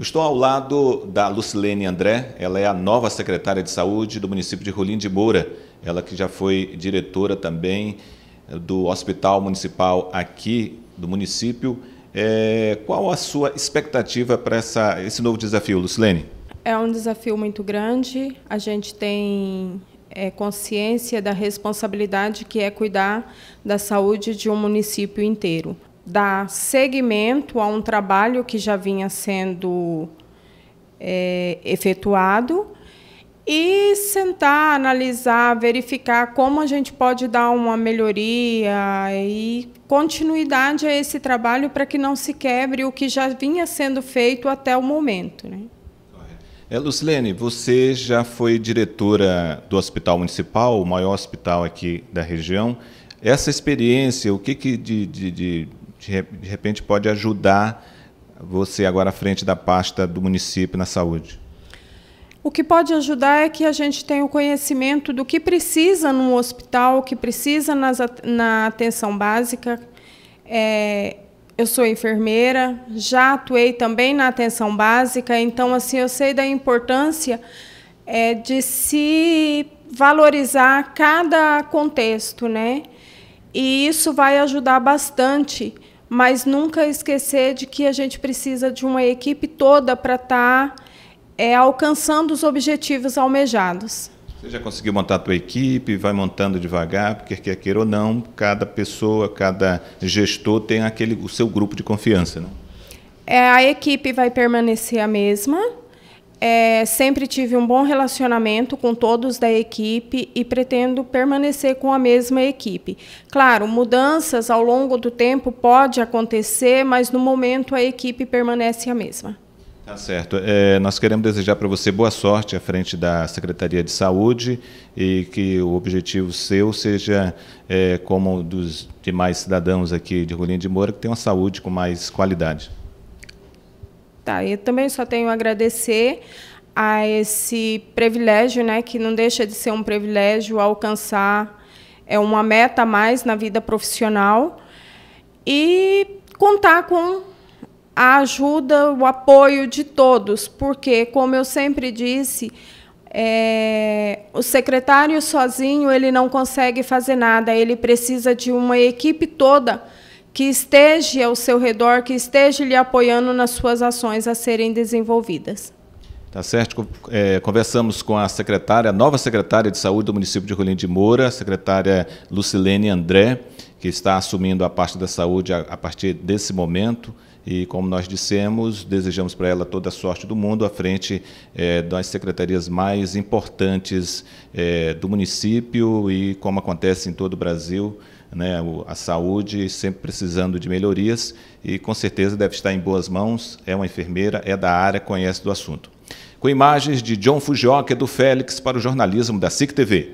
Eu estou ao lado da Lucilene André, ela é a nova secretária de saúde do município de Rolim de Moura, ela que já foi diretora também eh, do Hospital Municipal aqui do município. É, qual a sua expectativa para essa, esse novo desafio, Lucilene? É um desafio muito grande. A gente tem é, consciência da responsabilidade que é cuidar da saúde de um município inteiro dar seguimento a um trabalho que já vinha sendo é, efetuado e sentar, analisar, verificar como a gente pode dar uma melhoria e continuidade a esse trabalho para que não se quebre o que já vinha sendo feito até o momento. Né? É, Lucilene, você já foi diretora do Hospital Municipal, o maior hospital aqui da região. Essa experiência, o que, que de, de, de de, repente pode ajudar você agora à frente da pasta do município na saúde? O que pode ajudar é que a gente tenha o conhecimento do que precisa num hospital, o que precisa nas, na atenção básica. É, eu sou enfermeira, já atuei também na atenção básica, então assim eu sei da importância é, de se valorizar cada contexto, né? E isso vai ajudar bastante mas nunca esquecer de que a gente precisa de uma equipe toda para estar tá, é, alcançando os objetivos almejados. Você já conseguiu montar a tua equipe, vai montando devagar, porque quer queira ou não, cada pessoa, cada gestor tem aquele, o seu grupo de confiança, não? Né? É, a equipe vai permanecer a mesma, é, sempre tive um bom relacionamento com todos da equipe e pretendo permanecer com a mesma equipe. Claro, mudanças ao longo do tempo pode acontecer, mas no momento a equipe permanece a mesma. Tá certo. É, nós queremos desejar para você boa sorte à frente da Secretaria de Saúde e que o objetivo seu seja, é, como dos demais cidadãos aqui de Rolim de Moura, que tenham uma saúde com mais qualidade está. E também só tenho a agradecer a esse privilégio, né, que não deixa de ser um privilégio alcançar é uma meta a mais na vida profissional e contar com a ajuda, o apoio de todos, porque como eu sempre disse, é, o secretário sozinho ele não consegue fazer nada, ele precisa de uma equipe toda que esteja ao seu redor, que esteja lhe apoiando nas suas ações a serem desenvolvidas. Tá certo. É, conversamos com a secretária, a nova secretária de saúde do município de Rolim de Moura, secretária Lucilene André que está assumindo a parte da saúde a, a partir desse momento. E, como nós dissemos, desejamos para ela toda a sorte do mundo à frente eh, das secretarias mais importantes eh, do município e, como acontece em todo o Brasil, né, a saúde sempre precisando de melhorias e, com certeza, deve estar em boas mãos. É uma enfermeira, é da área, conhece do assunto. Com imagens de John Fujioka do Félix para o jornalismo da SIC TV.